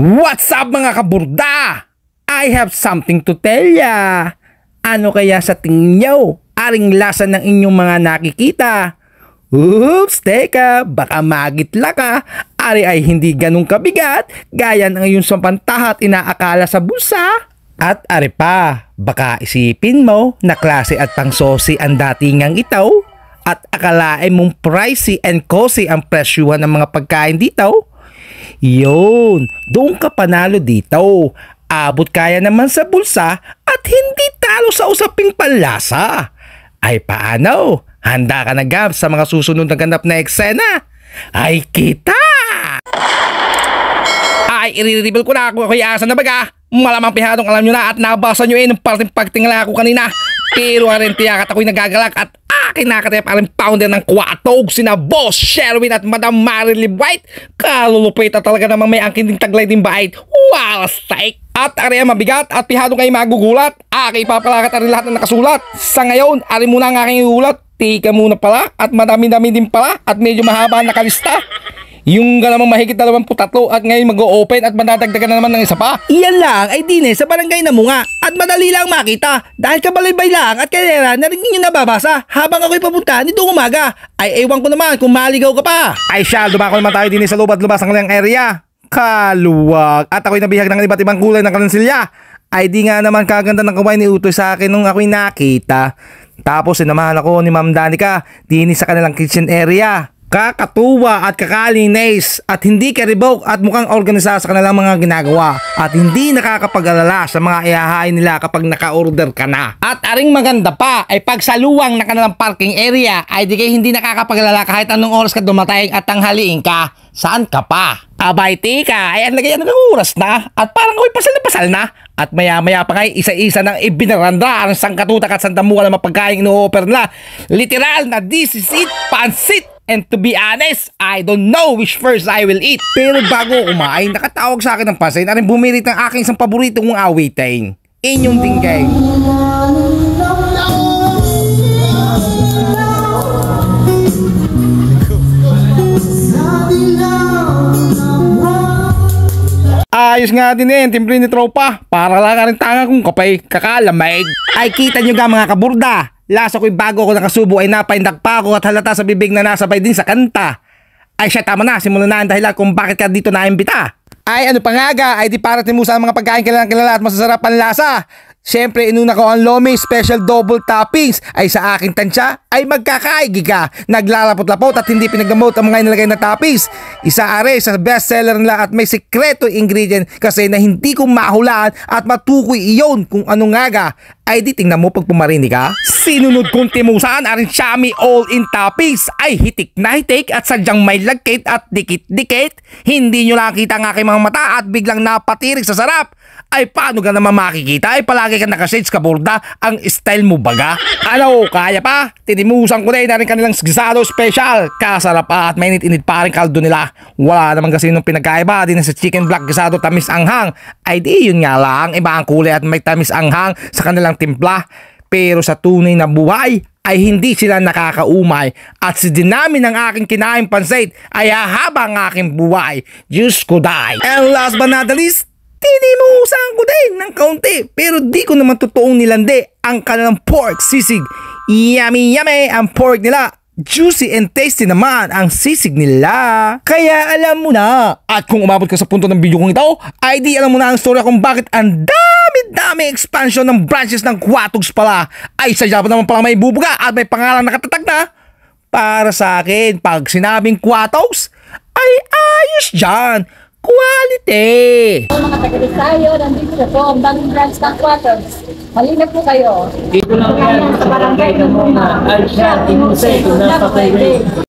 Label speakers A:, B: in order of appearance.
A: What's up mga kaburda? I have something to tell ya. Ano kaya sa tingin nyo? Aring lasa ng inyong mga nakikita? Oops, teka, baka magitla ka. Ari ay hindi ganun kabigat, gaya ng iyong sampantahat inaakala sa bulsa. At ari pa, baka isipin mo na klase at pangsosi ang datingang itaw at akalain mong pricey and cozy ang presyuhan ng mga pagkain dito yun, doon ka panalo dito. Abot kaya naman sa bulsa at hindi talo sa usaping panlasa. Ay paano? Handa ka na Gab sa mga susunod na ganap na eksena? Ay kita! Ay, i-reveal ko na ako kay asa na baga. Malamang pihadong alam nyo na at nabasa nyo eh nung parting pagtingala ako kanina. Pero nga rin tiyak at ako'y nagagalak at akin nakatayap alam pounder ng kwatog sina Boss Sherwin at Madam Marilyn White. Kalulupit at talaga namang may angkin ding taglay ding bait. Wow, taik! At area mabigat at pihado kayo magugulat. Aki papalakat ari lahat na nakasulat. Sa ngayon, ari muna ang aking ulat. Tika muna pala at madami-dami din pala at medyo mahaba nakalista. Yung galamang mahigit po tatlo at ngayon mag-o-open at madadagdagan na naman ng isa pa. Iyan lang ay dine sa barangay na munga at madali lang makita dahil kabalibay lang at kalera na rin ninyo nababasa habang ako'y papunta nitong umaga. Ay ewan ko naman kung maligaw ka pa. Ay siya, dumako naman tayo din sa lubad lubas ng kanyang area. Kaluwag. At ako'y nabihag ng iba't ibang kulay ng kalansilya. Ay di nga naman kaganda ng kamay ni Utoy sa akin nung ako'y nakita. Tapos sinamahan ako ni Ma'am Danica dinis sa kanilang kitchen area kakatuwa at kakalinis at hindi ka revoke at mukhang organisa sa kanilang mga ginagawa at hindi nakakapagalala sa mga ihahain nila kapag naka-order ka na. At aring maganda pa ay pag sa luwang na kanilang parking area ay di kayo hindi nakakapagalala kahit anong oras ka dumating at tanghaliin ka, saan ka pa? Abay, tika, ay ang lagay ng oras na at parang ako'y pasal na pasal na at maya-maya pa kay isa-isa ng ibinaranda ang sangkatutak at sandamuan ng mapagkain ino-offer nila. Literal na this is it, pansit! And to be honest, I don't know which first I will eat. Pero bago kumain, nakatawag sa akin ng pasay na rin bumirit ang aking isang paborito kong awitin. Inyong tinggay. Ayos nga din eh, timbre ni tropa. Para lang ka rin tanga kung kapay kakalamay. Ay kita nyo nga mga kaburda. Lasa ko'y bago ako nakasubo ay napaindak pa ako at halata sa bibig na nasabay din sa kanta. Ay siya tama na, simulan na ang dahilan kung bakit ka dito na imbita. Ay ano pa nga ga, ay di parating mo sa mga pagkain kilala kilala at masasarap ang lasa. Siyempre, inuna ko ang Lomi Special Double Toppings ay sa aking tansya ay magkakaigi ka. Naglalapot-lapot at hindi pinagamot ang mga inilagay na toppings. Isa are sa bestseller nila at may sikreto ingredient kasi na hindi ko mahulaan at matukoy iyon kung ano nga ay di tingnan mo pag pumarinig ka. Sinunod kong timusan arin Xiaomi all in toppings ay hitik na hitik at sadyang may lagkit at dikit-dikit. Hindi nyo nakita nga aking mga mata at biglang napatirik sa sarap. Ay paano ka naman makikita? Ay palagi ka nakashades ka burda. Ang style mo baga? Ano, kaya pa? Tinimusan ko na eh, na kanilang gisado special. Kasarap at mainit-init pa rin kaldo nila. Wala naman kasi nung pinagkaiba. din sa chicken black gisado tamis anghang. Ay di yun nga lang. Iba ang kulay at may tamis anghang sa kanilang timpla. Pero sa tunay na buhay, ay hindi sila nakakaumay at si dinami ng aking kinain pansit ay ahaba ang aking buhay. Diyos ko die. And last but not the least, Tinimusan ko din ng kaunti pero di ko naman totoong nilandi ang kanilang pork sisig. Yummy yummy ang pork nila juicy and tasty naman ang sisig nila. Kaya alam mo na. At kung umabot ka sa punto ng video kong ito, ay di alam mo na ang story kung bakit ang dami-dami expansion ng branches ng Quatogs pala. Ay sa Japan naman pala may bubuga at may pangalan nakatatag na. Para sa akin, pag sinabing Quatogs, ay ayos dyan quality. Mga taga-Risayo, nandito na po ang bagong branch ng quarters. Halina po kayo. Dito lang yan sa barangay ng mga Alsha, Inusay, Tunapakay